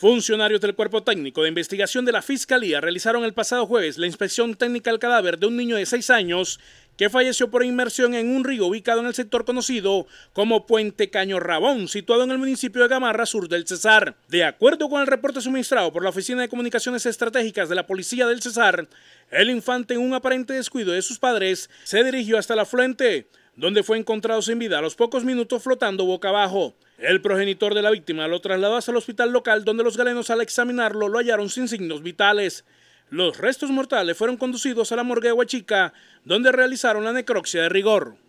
Funcionarios del Cuerpo Técnico de Investigación de la Fiscalía realizaron el pasado jueves la inspección técnica al cadáver de un niño de seis años que falleció por inmersión en un río ubicado en el sector conocido como Puente Caño Rabón, situado en el municipio de Gamarra, sur del Cesar. De acuerdo con el reporte suministrado por la Oficina de Comunicaciones Estratégicas de la Policía del Cesar, el infante en un aparente descuido de sus padres se dirigió hasta la fuente, donde fue encontrado sin vida a los pocos minutos flotando boca abajo. El progenitor de la víctima lo trasladó hasta el hospital local donde los galenos al examinarlo lo hallaron sin signos vitales. Los restos mortales fueron conducidos a la morgue de Huachica, donde realizaron la necropsia de rigor.